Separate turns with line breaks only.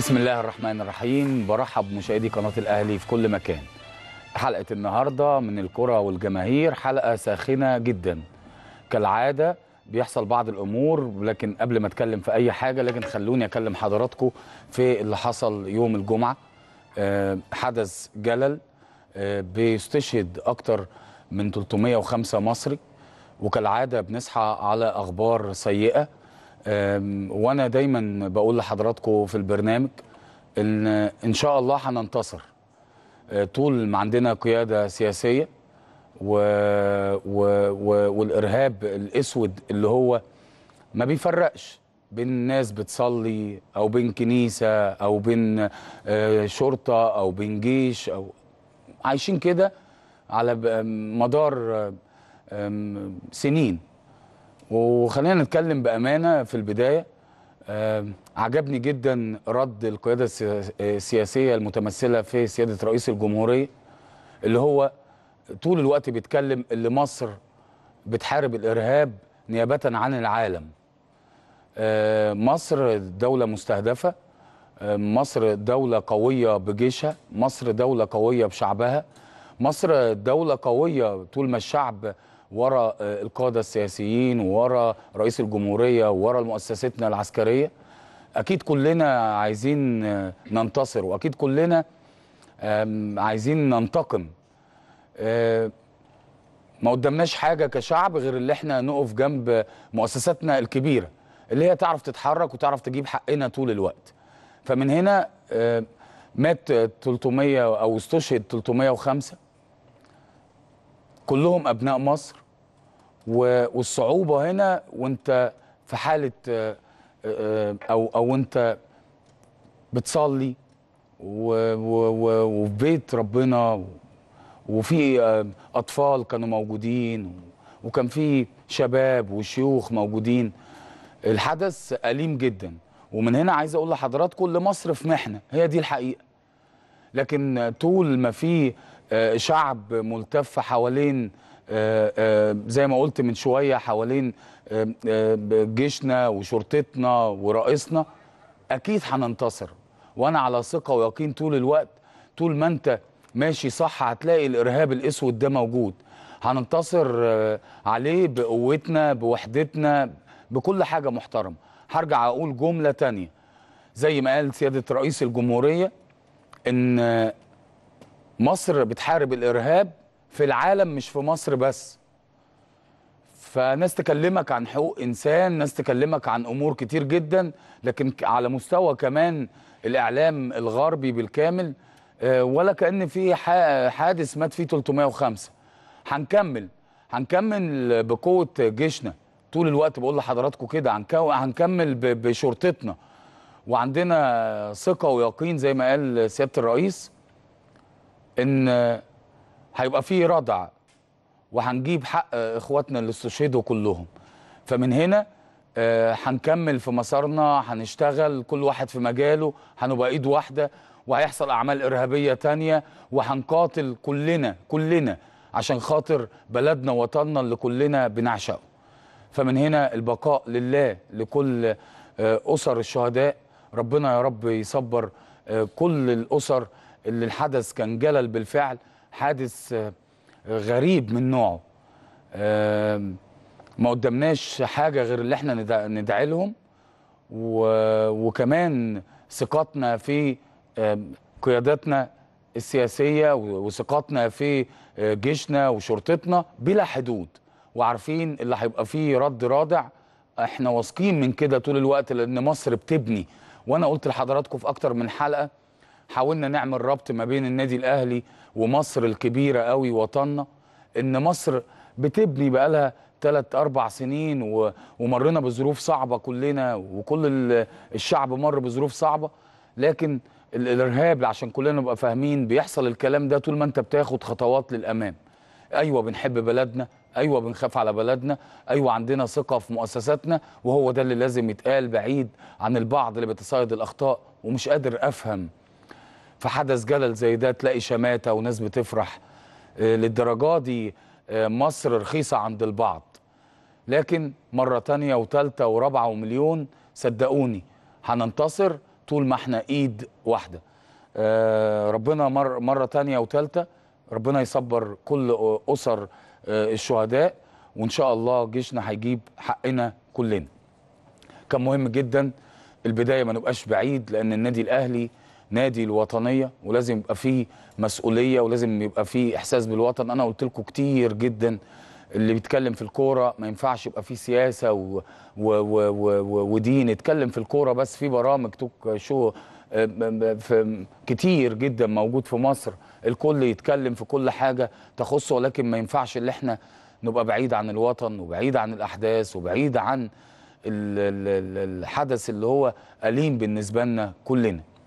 بسم الله الرحمن الرحيم برحب مشاهدي قناة الأهلي في كل مكان حلقة النهاردة من الكرة والجماهير حلقة ساخنة جدا كالعادة بيحصل بعض الأمور لكن قبل ما أتكلم في أي حاجة لكن خلوني أكلم حضراتكم في اللي حصل يوم الجمعة آه، حدث جلل آه، بيستشهد أكتر من 305 مصري وكالعادة بنصحى على أخبار سيئة وانا دايما بقول لحضراتكم في البرنامج ان ان شاء الله هننتصر أه، طول ما عندنا قياده سياسيه و... و... و... والارهاب الاسود اللي هو ما بيفرقش بين ناس بتصلي او بين كنيسه او بين أه، شرطه او بين جيش او عايشين كده على مدار سنين وخلينا نتكلم بامانه في البدايه آه، عجبني جدا رد القياده السياسيه المتمثله في سياده رئيس الجمهوريه اللي هو طول الوقت بيتكلم اللي مصر بتحارب الارهاب نيابه عن العالم. آه، مصر دوله مستهدفه آه، مصر دوله قويه بجيشها، مصر دوله قويه بشعبها، مصر دوله قويه طول ما الشعب ورا آه، القاده السياسيين ورا رئيس الجمهوريه ورا مؤسستنا العسكريه اكيد كلنا عايزين آه، ننتصر واكيد كلنا عايزين ننتقم آه، ما قدامناش حاجه كشعب غير اللي احنا نقف جنب مؤسساتنا الكبيره اللي هي تعرف تتحرك وتعرف تجيب حقنا طول الوقت فمن هنا مات 300 او استشهد 305 كلهم ابناء مصر والصعوبه هنا وانت في حاله آه، آه، او او انت بتصلي وفي بيت ربنا وفي اطفال كانوا موجودين وكان في شباب وشيوخ موجودين الحدث أليم جدا ومن هنا عايز أقول لحضراتكم كل مصر في محنة هي دي الحقيقة لكن طول ما في آه، شعب ملتف حوالين آه، آه، زي ما قلت من شويه حوالين جيشنا وشرطتنا ورئيسنا اكيد هننتصر وانا على ثقه ويقين طول الوقت طول ما انت ماشي صح هتلاقي الارهاب الاسود ده موجود هننتصر عليه بقوتنا بوحدتنا بكل حاجه محترمه هرجع اقول جمله تانية زي ما قال سياده رئيس الجمهوريه ان مصر بتحارب الارهاب في العالم مش في مصر بس فناس تكلمك عن حقوق انسان ناس تكلمك عن امور كتير جدا لكن على مستوى كمان الاعلام الغربي بالكامل آه، ولا كان في حادث مات فيه 305 هنكمل هنكمل بقوه جيشنا طول الوقت بقول لحضراتكم كده هنكمل بشرطتنا وعندنا ثقه ويقين زي ما قال سياده الرئيس ان هيبقى فيه ردع وهنجيب حق اخواتنا اللي استشهدوا كلهم فمن هنا آه، هنكمل في مسارنا هنشتغل كل واحد في مجاله هنبقى ايد واحده وهيحصل اعمال ارهابيه ثانيه وهنقاتل كلنا كلنا عشان خاطر بلدنا وطننا اللي كلنا بنعشقه فمن هنا البقاء لله لكل آه، اسر الشهداء ربنا يا رب يصبر آه، كل الاسر اللي الحدث كان جلل بالفعل حادث آه، غريب من نوعه ما قدمناش حاجه غير اللي احنا ندعي لهم وكمان ثقتنا في قياداتنا السياسيه وثقتنا في آه، جيشنا وشرطتنا بلا حدود وعارفين اللي هيبقى فيه رد رادع احنا واثقين من كده طول الوقت لان مصر بتبني وانا قلت لحضراتكم في اكتر من حلقه حاولنا نعمل ربط ما بين النادي الاهلي ومصر الكبيره قوي وطننا ان مصر بتبني بقالها ثلاث اربع سنين ومرنا بظروف صعبه كلنا وكل الشعب مر بظروف صعبه لكن الارهاب عشان كلنا نبقى فاهمين بيحصل الكلام ده طول ما انت بتاخد خطوات للامام ايوه بنحب بلدنا ايوه بنخاف على بلدنا ايوه عندنا ثقه في مؤسساتنا وهو ده اللي لازم يتقال بعيد عن البعض اللي بيتصيد الاخطاء ومش قادر افهم في حدث جلل زي ده تلاقي شماتة وناس بتفرح آه، للدرجة دي آه، مصر رخيصة عند البعض لكن مرة تانية وتالتة ورابعة ومليون صدقوني هننتصر طول ما احنا ايد واحدة آه، ربنا مر مرة تانية وتالتة ربنا يصبر كل أسر الشهداء وإن شاء الله جيشنا هيجيب حقنا كلنا كان مهم جدا البداية ما نبقاش بعيد لأن النادي الأهلي نادي الوطنيه ولازم يبقى فيه مسؤوليه ولازم يبقى فيه احساس بالوطن انا قلت لكم كتير جدا اللي بيتكلم في الكوره ما ينفعش يبقى فيه سياسه و... و... و... و... ودين اتكلم في الكوره بس في برامج توك شو آه، في كتير جدا موجود في مصر الكل يتكلم في كل حاجه تخصه ولكن ما ينفعش اللي احنا نبقى بعيد عن الوطن وبعيد عن الاحداث وبعيد عن الحدث اللي هو أليم بالنسبة لنا كلنا